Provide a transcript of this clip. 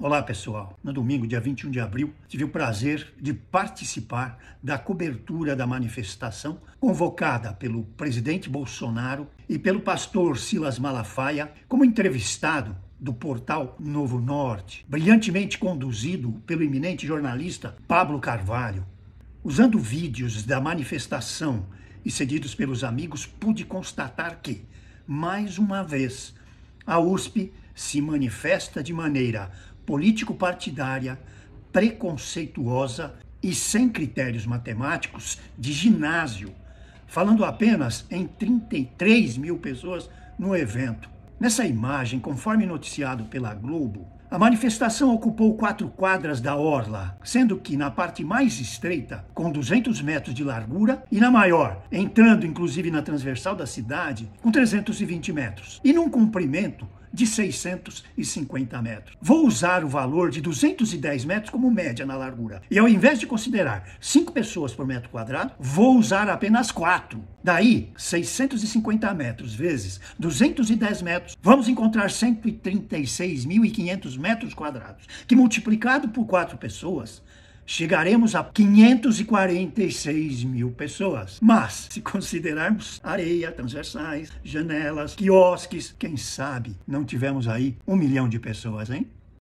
Olá pessoal, no domingo, dia 21 de abril, tive o prazer de participar da cobertura da manifestação convocada pelo presidente Bolsonaro e pelo pastor Silas Malafaia como entrevistado do portal Novo Norte, brilhantemente conduzido pelo eminente jornalista Pablo Carvalho. Usando vídeos da manifestação e cedidos pelos amigos, pude constatar que, mais uma vez, a USP se manifesta de maneira político-partidária, preconceituosa e sem critérios matemáticos de ginásio, falando apenas em 33 mil pessoas no evento. Nessa imagem, conforme noticiado pela Globo, a manifestação ocupou quatro quadras da orla, sendo que na parte mais estreita, com 200 metros de largura, e na maior, entrando inclusive na transversal da cidade, com 320 metros, e num comprimento de 650 metros. Vou usar o valor de 210 metros como média na largura. E ao invés de considerar 5 pessoas por metro quadrado, vou usar apenas 4. Daí, 650 metros vezes 210 metros, vamos encontrar 136.500 metros quadrados, que multiplicado por 4 pessoas chegaremos a 546 mil pessoas. Mas, se considerarmos areia, transversais, janelas, quiosques, quem sabe não tivemos aí um milhão de pessoas, hein?